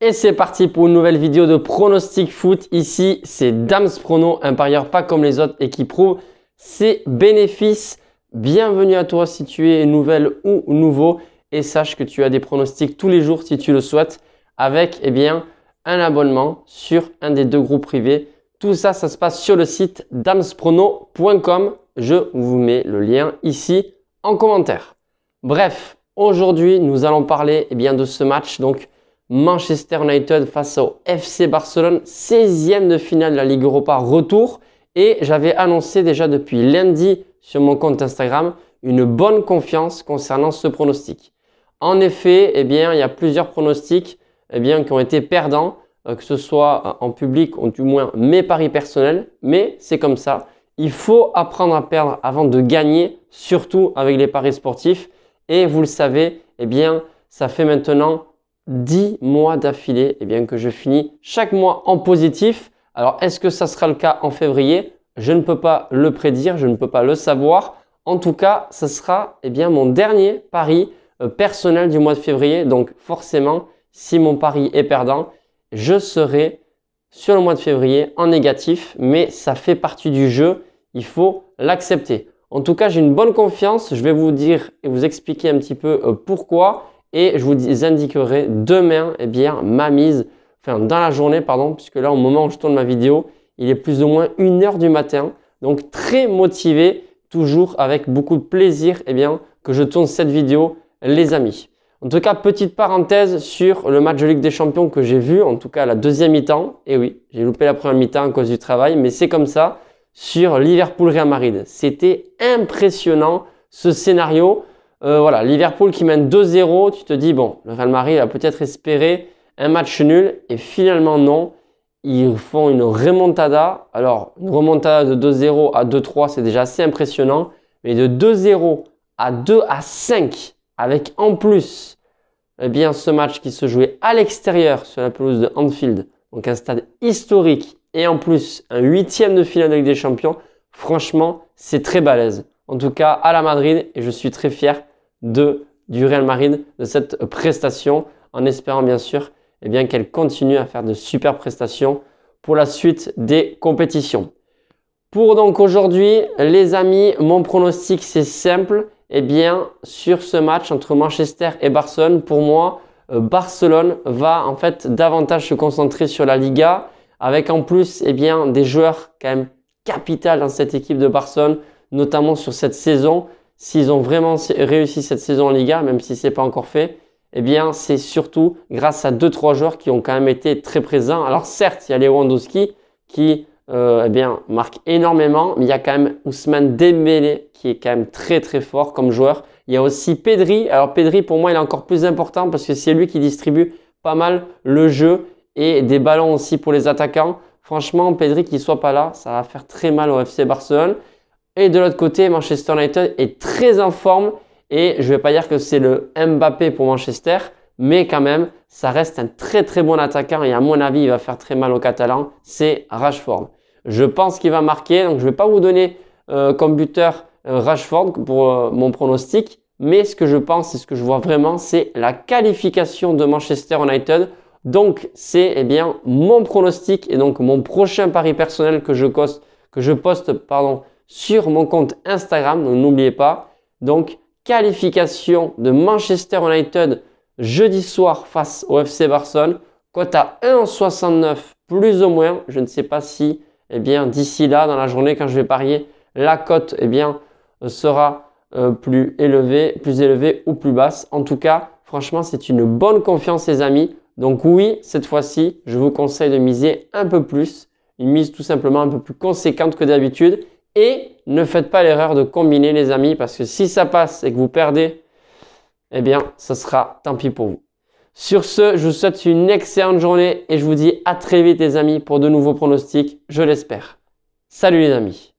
Et c'est parti pour une nouvelle vidéo de pronostic foot. Ici, c'est Dams Prono, un parieur pas comme les autres et qui prouve ses bénéfices. Bienvenue à toi si tu es nouvelle ou nouveau. Et sache que tu as des pronostics tous les jours si tu le souhaites avec eh bien, un abonnement sur un des deux groupes privés. Tout ça, ça se passe sur le site damsprono.com. Je vous mets le lien ici en commentaire. Bref, aujourd'hui, nous allons parler eh bien, de ce match. Donc, Manchester United face au FC Barcelone, 16e de finale de la Ligue Europa retour. Et j'avais annoncé déjà depuis lundi sur mon compte Instagram une bonne confiance concernant ce pronostic. En effet, eh bien, il y a plusieurs pronostics eh bien, qui ont été perdants, euh, que ce soit euh, en public ou du moins mes paris personnels, mais c'est comme ça. Il faut apprendre à perdre avant de gagner, surtout avec les paris sportifs. Et vous le savez, eh bien, ça fait maintenant 10 mois d'affilée, et eh bien que je finis chaque mois en positif. Alors, est-ce que ça sera le cas en février Je ne peux pas le prédire, je ne peux pas le savoir. En tout cas, ce sera eh bien mon dernier pari euh, personnel du mois de février. Donc, forcément, si mon pari est perdant, je serai sur le mois de février en négatif, mais ça fait partie du jeu, il faut l'accepter. En tout cas, j'ai une bonne confiance, je vais vous dire et vous expliquer un petit peu euh, pourquoi. Et je vous indiquerai demain eh bien, ma mise, enfin dans la journée, pardon, puisque là au moment où je tourne ma vidéo, il est plus ou moins 1h du matin. Donc très motivé, toujours avec beaucoup de plaisir et eh bien, que je tourne cette vidéo, les amis. En tout cas, petite parenthèse sur le match de Ligue des Champions que j'ai vu, en tout cas la deuxième mi-temps. Et eh oui, j'ai loupé la première mi-temps à cause du travail, mais c'est comme ça sur Liverpool-Real Madrid. C'était impressionnant ce scénario. Euh, voilà, Liverpool qui mène 2-0, tu te dis, bon, le Real Madrid a peut-être espéré un match nul, et finalement non, ils font une remontada. Alors, une remontada de 2-0 à 2-3, c'est déjà assez impressionnant, mais de 2-0 à 2 5, avec en plus eh bien, ce match qui se jouait à l'extérieur sur la pelouse de Anfield, donc un stade historique, et en plus un huitième de finale de Ligue des Champions, franchement, c'est très balèze. En tout cas, à la Madrid, et je suis très fier de, du Real Madrid, de cette prestation, en espérant bien sûr et eh bien, qu'elle continue à faire de super prestations pour la suite des compétitions. Pour donc aujourd'hui, les amis, mon pronostic c'est simple. et eh bien, sur ce match entre Manchester et Barcelone, pour moi, euh, Barcelone va en fait davantage se concentrer sur la Liga, avec en plus et eh bien, des joueurs quand même capital dans cette équipe de Barcelone, notamment sur cette saison. S'ils ont vraiment réussi cette saison en Liga, même si ce n'est pas encore fait, eh bien, c'est surtout grâce à deux trois joueurs qui ont quand même été très présents. Alors certes, il y a Lewandowski qui euh, eh bien, marque énormément, mais il y a quand même Ousmane Dembélé qui est quand même très très fort comme joueur. Il y a aussi Pedri. Alors Pedri, pour moi, il est encore plus important parce que c'est lui qui distribue pas mal le jeu et des ballons aussi pour les attaquants. Franchement, Pedri qui soit pas là, ça va faire très mal au FC Barcelone. Et de l'autre côté, Manchester United est très en forme. Et je ne vais pas dire que c'est le Mbappé pour Manchester, mais quand même, ça reste un très très bon attaquant. Et à mon avis, il va faire très mal aux Catalans. C'est Rashford. Je pense qu'il va marquer. Donc je ne vais pas vous donner euh, comme buteur euh, Rashford pour euh, mon pronostic. Mais ce que je pense et ce que je vois vraiment, c'est la qualification de Manchester United. Donc c'est eh bien mon pronostic et donc mon prochain pari personnel que je, que je poste pardon, sur mon compte Instagram. Donc n'oubliez pas. Donc qualification de Manchester United jeudi soir face au FC Barcelone. Cote à 1,69 plus ou moins. Je ne sais pas si eh bien d'ici là dans la journée quand je vais parier la cote eh bien sera euh, plus élevée, plus élevée ou plus basse. En tout cas, franchement, c'est une bonne confiance les amis. Donc oui, cette fois-ci, je vous conseille de miser un peu plus, une mise tout simplement un peu plus conséquente que d'habitude. Et ne faites pas l'erreur de combiner les amis parce que si ça passe et que vous perdez, eh bien, ça sera tant pis pour vous. Sur ce, je vous souhaite une excellente journée et je vous dis à très vite les amis pour de nouveaux pronostics, je l'espère. Salut les amis